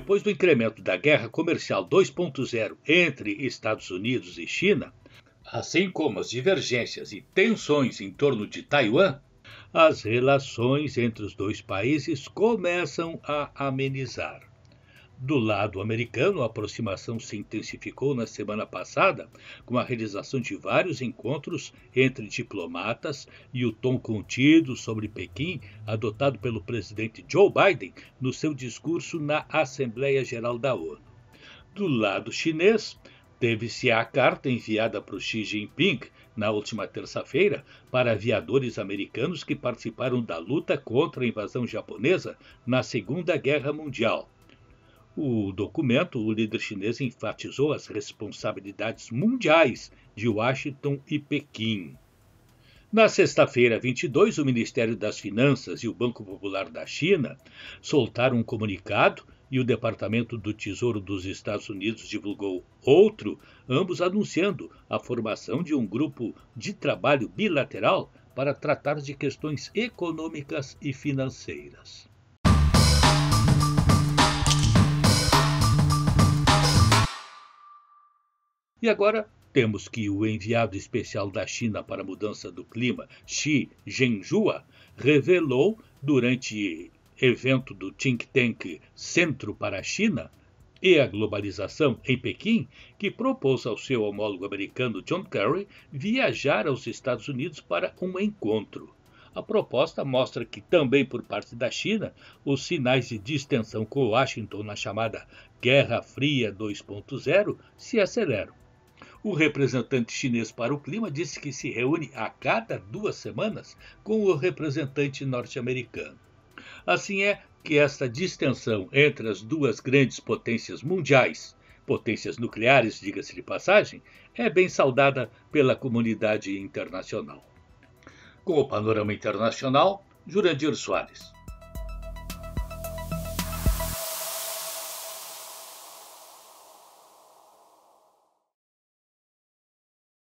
Depois do incremento da guerra comercial 2.0 entre Estados Unidos e China, assim como as divergências e tensões em torno de Taiwan, as relações entre os dois países começam a amenizar. Do lado americano, a aproximação se intensificou na semana passada, com a realização de vários encontros entre diplomatas e o tom contido sobre Pequim, adotado pelo presidente Joe Biden no seu discurso na Assembleia Geral da ONU. Do lado chinês, teve-se a carta enviada para o Xi Jinping na última terça-feira para aviadores americanos que participaram da luta contra a invasão japonesa na Segunda Guerra Mundial o documento, o líder chinês enfatizou as responsabilidades mundiais de Washington e Pequim. Na sexta-feira, 22, o Ministério das Finanças e o Banco Popular da China soltaram um comunicado e o Departamento do Tesouro dos Estados Unidos divulgou outro, ambos anunciando a formação de um grupo de trabalho bilateral para tratar de questões econômicas e financeiras. E agora temos que o enviado especial da China para a mudança do clima, Xi Zhenhua, revelou durante evento do think tank Centro para a China e a Globalização em Pequim, que propôs ao seu homólogo americano John Kerry viajar aos Estados Unidos para um encontro. A proposta mostra que, também por parte da China, os sinais de distensão com Washington na chamada Guerra Fria 2.0 se aceleram. O representante chinês para o clima disse que se reúne a cada duas semanas com o representante norte-americano. Assim é que esta distensão entre as duas grandes potências mundiais, potências nucleares, diga-se de passagem, é bem saudada pela comunidade internacional. Com o panorama internacional, Jurandir Soares.